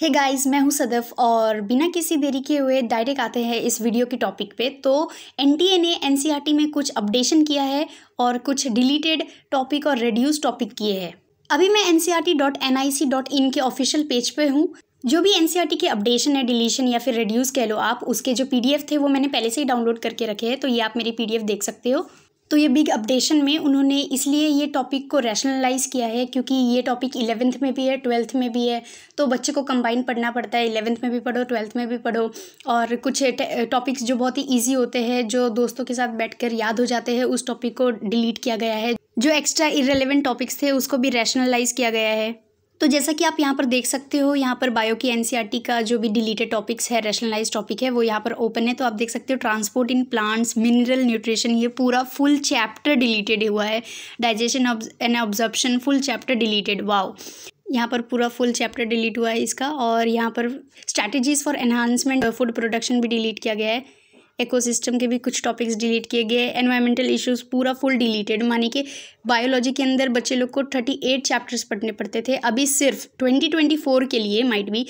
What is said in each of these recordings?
हे hey guys मैं हूं सदफ और बिना किसी देरी के हुए डायरेक्ट आते हैं इस वीडियो के टॉपिक पे तो एनटीए ने एनसीईआरटी में कुछ अपडेशन किया है और कुछ डिलीटेड टॉपिक और रिड्यूस टॉपिक किए हैं अभी मैं एन e के ऑफिशियल पेज पे हूं जो भी एन e के अपडेशन है डिलीशन या फिर रिड्यूस कह लो आप उसके जो पी थे वो मैंने पहले से ही डाउनलोड करके रखे हैं तो ये आप मेरी पी देख सकते हो तो ये बिग अपडेशन में उन्होंने इसलिए ये टॉपिक को रैशनलाइज़ किया है क्योंकि ये टॉपिक इलेवेंथ में भी है ट्वेल्थ में भी है तो बच्चे को कंबाइन पढ़ना पड़ता है इलेवेंथ में भी पढ़ो ट्वेल्थ में भी पढ़ो और कुछ टॉपिक्स जो बहुत ही ईजी होते हैं जो दोस्तों के साथ बैठकर याद हो जाते हैं उस टॉपिक को डिलीट किया गया है जो एक्स्ट्रा इरेलीवेंट टॉपिक्स थे उसको भी रैशनलाइज़ किया गया है तो जैसा कि आप यहाँ पर देख सकते हो यहाँ पर बायो की एनसीईआरटी e का जो भी डिलीटेड टॉपिक्स है रैशनलाइज टॉपिक है वो यहाँ पर ओपन है तो आप देख सकते हो transport in plants mineral nutrition ये पूरा फुल चैप्टर डिलीटेड हुआ है digestion and absorption full chapter deleted wow यहाँ पर पूरा फुल चैप्टर डिलीट हुआ है इसका और यहाँ पर strategies for enhancement food production भी डिलीट किया गया है इकोसिस्टम के भी कुछ टॉपिक्स डिलीट किए गए एनवायरमेंटल इश्यूज पूरा फुल डिलीटेड माने कि बायोलॉजी के अंदर बच्चे लोग को थर्टी एट चैप्टर्स पढ़ने पड़ते थे अभी सिर्फ ट्वेंटी ट्वेंटी फोर के लिए माइट भी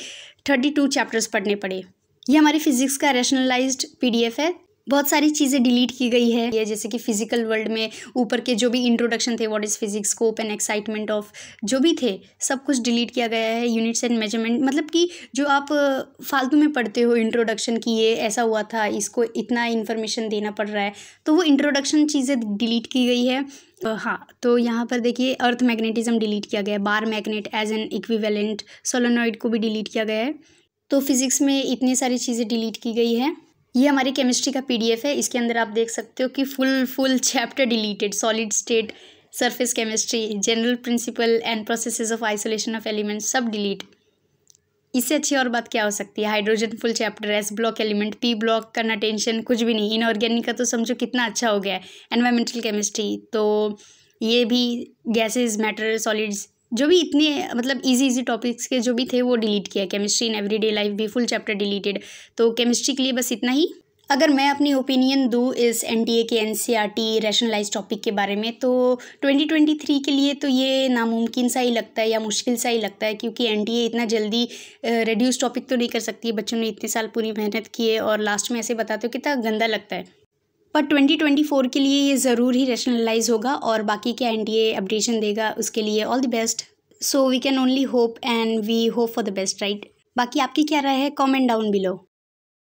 थर्टी टू चैप्टर्स पढ़ने पड़े ये हमारे फिजिक्स का रैशनलाइज्ड पीडीएफ है बहुत सारी चीज़ें डिलीट की गई है ये जैसे कि फ़िज़िकल वर्ल्ड में ऊपर के जो भी इंट्रोडक्शन थे what is physics scope and excitement of जो भी थे सब कुछ डिलीट किया गया है यूनिट्स एंड मेजरमेंट मतलब कि जो आप फालतू में पढ़ते हो इंट्रोडक्शन की ये ऐसा हुआ था इसको इतना इन्फॉर्मेशन देना पड़ रहा है तो वो इंट्रोडक्शन चीज़ें डिलीट की गई है हाँ तो यहाँ पर देखिए अर्थ मैग्नेटिज्म डिलीट किया गया है bar magnet as an equivalent solenoid को भी डिलीट किया गया है तो फिज़िक्स में इतनी सारी चीज़ें डिलीट की गई है ये हमारी केमिस्ट्री का पीडीएफ है इसके अंदर आप देख सकते हो कि full full chapter deleted solid state surface chemistry general principle and processes of isolation of element सब डिलीट इससे अच्छी और बात क्या हो सकती है hydrogen full chapter S block element P block का टेंशन कुछ भी नहीं इनऑर्गेनिक का तो समझो कितना अच्छा हो गया है एनवायरमेंटल केमिस्ट्री तो ये भी गैसेस मैटर सॉलिड्स जो भी इतने मतलब इजी इजी टॉपिक्स के जो भी थे वो डिलीट किया केमिस्ट्री इन एवरीडे लाइफ भी फुल चैप्टर डिलीटेड तो केमिस्ट्री के लिए बस इतना ही अगर मैं अपनी ओपिनियन दूँ इस एन टी ए के N C R T rationalise topic के बारे में तो 2023 के लिए तो ये नामुमकिन सा ही लगता है या मुश्किल सा ही लगता है क्योंकि एन टी ए इतना जल्दी रिड्यूस टॉपिक तो नहीं कर सकती है बच्चों ने इतने साल पूरी मेहनत की है और लास्ट में ऐसे बताते हो कितना गंदा लगता है पर 2024 के लिए ये ज़रूर ही रैशनलाइज होगा और बाकी क्या एनडीए अपडेशन देगा उसके लिए all the best so we can only hope and we hope for the best right बाकी आपकी क्या राय है कॉमेंट डाउन बिलो